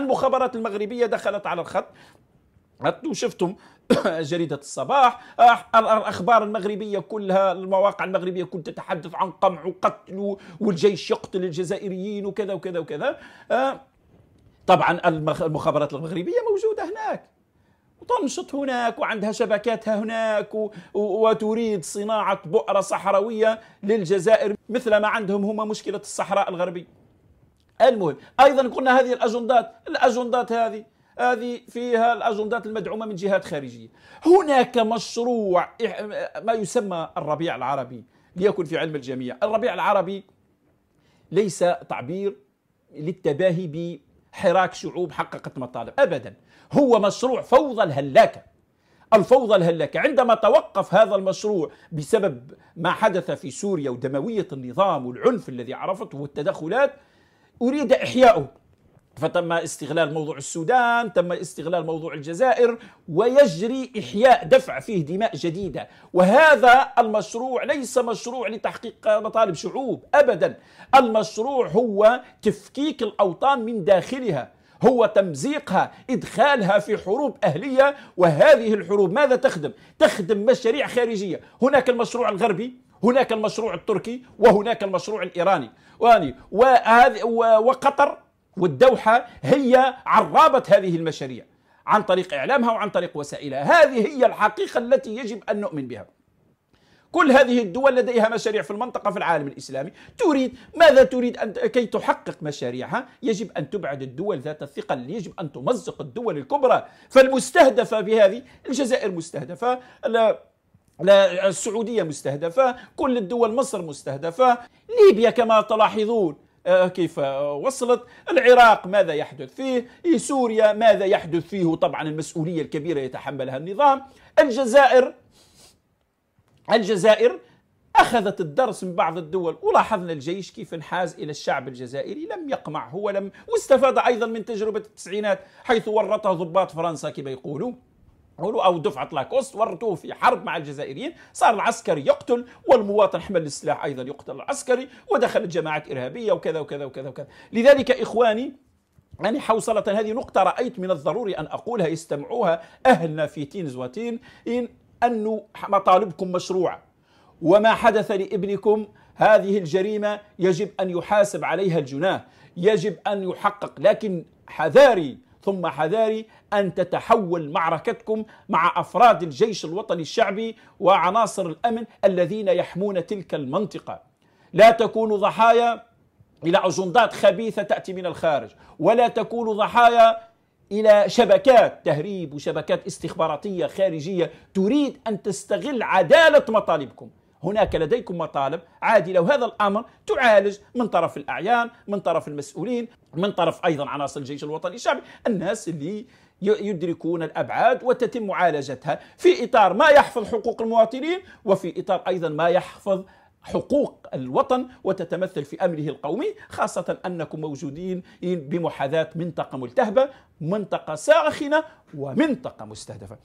المخابرات المغربية دخلت على الخط شفتم جريدة الصباح الأخبار المغربية كلها المواقع المغربية كلها تتحدث عن قمع وقتل والجيش يقتل الجزائريين وكذا وكذا وكذا أه، طبعا المخابرات المغربية موجودة هناك وتنشط هناك وعندها شبكاتها هناك وتريد صناعة بؤرة صحراوية للجزائر مثل ما عندهم هما مشكلة الصحراء الغربية المهم ايضا قلنا هذه الاجندات الاجندات هذه هذه فيها الاجندات المدعومه من جهات خارجيه هناك مشروع ما يسمى الربيع العربي ليكن في علم الجميع الربيع العربي ليس تعبير للتباهي بحراك شعوب حققت مطالب ابدا هو مشروع فوضى الهلاكه الفوضى الهلاكة عندما توقف هذا المشروع بسبب ما حدث في سوريا ودموية النظام والعنف الذي عرفته والتدخلات أريد إحياؤه فتم استغلال موضوع السودان تم استغلال موضوع الجزائر ويجري إحياء دفع فيه دماء جديدة وهذا المشروع ليس مشروع لتحقيق مطالب شعوب أبدا المشروع هو تفكيك الأوطان من داخلها هو تمزيقها إدخالها في حروب أهلية وهذه الحروب ماذا تخدم؟ تخدم مشاريع خارجية هناك المشروع الغربي هناك المشروع التركي وهناك المشروع الإيراني وقطر والدوحة هي عرابة هذه المشاريع عن طريق إعلامها وعن طريق وسائلها هذه هي الحقيقة التي يجب أن نؤمن بها كل هذه الدول لديها مشاريع في المنطقة في العالم الإسلامي تريد ماذا تريد أن كي تحقق مشاريعها يجب أن تبعد الدول ذات الثقل يجب أن تمزق الدول الكبرى فالمستهدفة بهذه الجزائر مستهدفة السعودية مستهدفة كل الدول مصر مستهدفة ليبيا كما تلاحظون آه، كيف وصلت العراق ماذا يحدث فيه إيه، سوريا ماذا يحدث فيه طبعا المسؤولية الكبيرة يتحملها النظام الجزائر الجزائر أخذت الدرس من بعض الدول ولاحظنا الجيش كيف انحاز إلى الشعب الجزائري لم يقمع هو لم واستفاد أيضا من تجربة التسعينات حيث ورطها ضباط فرنسا كما يقولون او دفعه لاكوست ورطوه في حرب مع الجزائريين صار العسكري يقتل والمواطن حمل السلاح ايضا يقتل العسكري ودخلت جماعات ارهابيه وكذا وكذا وكذا وكذا لذلك اخواني يعني حوصلة هذه نقطة رأيت من الضروري أن أقولها يستمعوها أهلنا في تينز وتين إن أن مطالبكم مشروعة وما حدث لابنكم هذه الجريمة يجب أن يحاسب عليها الجناه يجب أن يحقق لكن حذاري ثم حذاري أن تتحول معركتكم مع أفراد الجيش الوطني الشعبي وعناصر الأمن الذين يحمون تلك المنطقة لا تكونوا ضحايا إلى أجندات خبيثة تأتي من الخارج ولا تكونوا ضحايا الى شبكات تهريب وشبكات استخباراتيه خارجيه تريد ان تستغل عداله مطالبكم هناك لديكم مطالب عادلة وهذا الأمر تعالج من طرف الأعيان من طرف المسؤولين من طرف أيضا عناصر الجيش الوطني الشعبي الناس اللي يدركون الابعاد وتتم معالجتها في اطار ما يحفظ حقوق المواطنين وفي اطار ايضا ما يحفظ حقوق الوطن وتتمثل في امنه القومي خاصه انكم موجودين بمحاذاه منطقه ملتهبه منطقه ساخنه ومنطقه مستهدفه